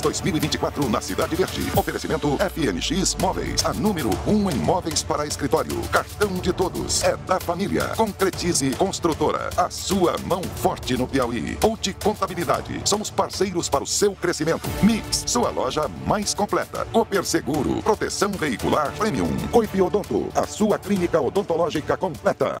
2024 na Cidade Verde. Oferecimento FNX Móveis, a número 1 um em móveis para escritório. Cartão de todos, é da família. Concretize Construtora, a sua mão forte no Piauí. Ou de Contabilidade, somos parceiros para o seu crescimento. Mix, sua loja mais completa. Cooper Seguro, proteção veicular premium. Coipiodonto, a sua clínica odontológica completa.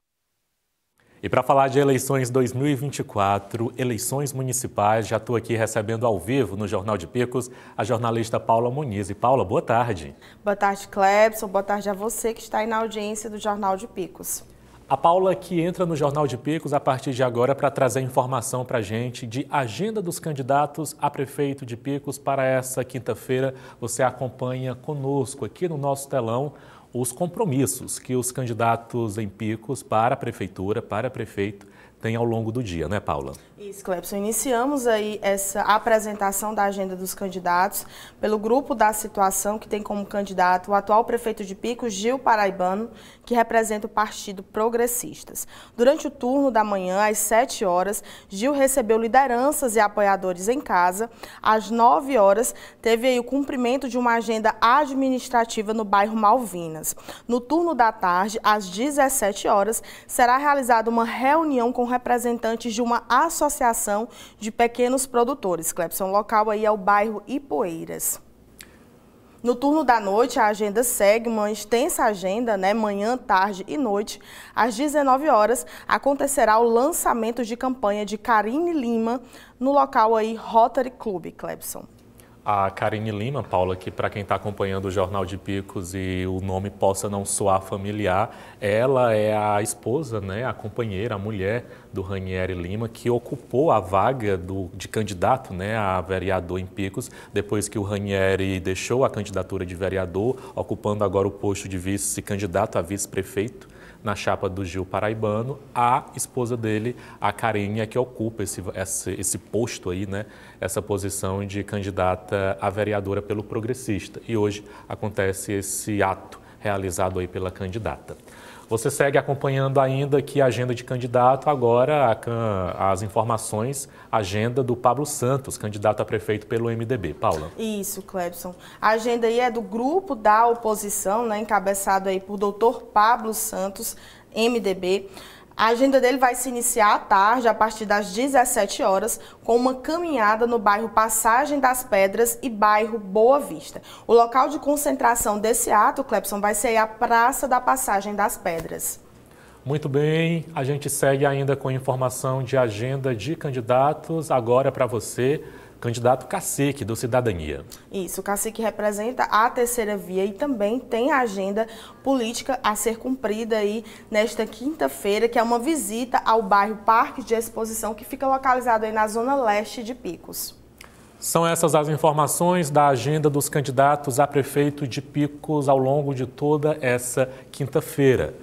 E para falar de eleições 2024, eleições municipais, já estou aqui recebendo ao vivo no Jornal de Picos a jornalista Paula Muniz. E Paula, boa tarde. Boa tarde, Clebson. Boa tarde a você que está aí na audiência do Jornal de Picos. A Paula que entra no Jornal de Picos a partir de agora para trazer informação para a gente de agenda dos candidatos a prefeito de Picos para essa quinta-feira. Você acompanha conosco aqui no nosso telão os compromissos que os candidatos em picos para a prefeitura, para prefeito, tem ao longo do dia, não é, Paula? Isso, Clebson. Iniciamos aí essa apresentação da agenda dos candidatos pelo grupo da situação, que tem como candidato o atual prefeito de Picos, Gil Paraibano, que representa o Partido Progressistas. Durante o turno da manhã, às 7 horas, Gil recebeu lideranças e apoiadores em casa. Às 9 horas, teve aí o cumprimento de uma agenda administrativa no bairro Malvinas. No turno da tarde, às 17 horas, será realizada uma reunião com representantes de uma associação de pequenos produtores. Clepson local aí é o bairro Ipoeiras. No turno da noite, a agenda segue, uma extensa agenda, né? Manhã, tarde e noite. Às 19 horas acontecerá o lançamento de campanha de Karine Lima no local aí Rotary Club, Clebson a Karine Lima, Paula, que para quem está acompanhando o Jornal de Picos e o nome possa não soar familiar, ela é a esposa, né, a companheira, a mulher do Ranieri Lima, que ocupou a vaga do, de candidato né, a vereador em Picos, depois que o Ranieri deixou a candidatura de vereador, ocupando agora o posto de vice-candidato a vice-prefeito na chapa do Gil Paraibano, a esposa dele, a Carinha, é que ocupa esse, esse, esse posto aí, né? essa posição de candidata a vereadora pelo Progressista. E hoje acontece esse ato realizado aí pela candidata. Você segue acompanhando ainda aqui a agenda de candidato, agora a, as informações, agenda do Pablo Santos, candidato a prefeito pelo MDB. Paula. Isso, Clebson. A agenda aí é do grupo da oposição, né, encabeçado aí por doutor Pablo Santos, MDB. A agenda dele vai se iniciar à tarde, a partir das 17 horas, com uma caminhada no bairro Passagem das Pedras e bairro Boa Vista. O local de concentração desse ato, Clepson, vai ser a Praça da Passagem das Pedras. Muito bem, a gente segue ainda com informação de agenda de candidatos. Agora é para você, candidato cacique do Cidadania. Isso, o cacique representa a terceira via e também tem a agenda política a ser cumprida aí nesta quinta-feira, que é uma visita ao bairro Parque de Exposição, que fica localizado aí na zona leste de Picos. São essas as informações da agenda dos candidatos a prefeito de Picos ao longo de toda essa quinta-feira.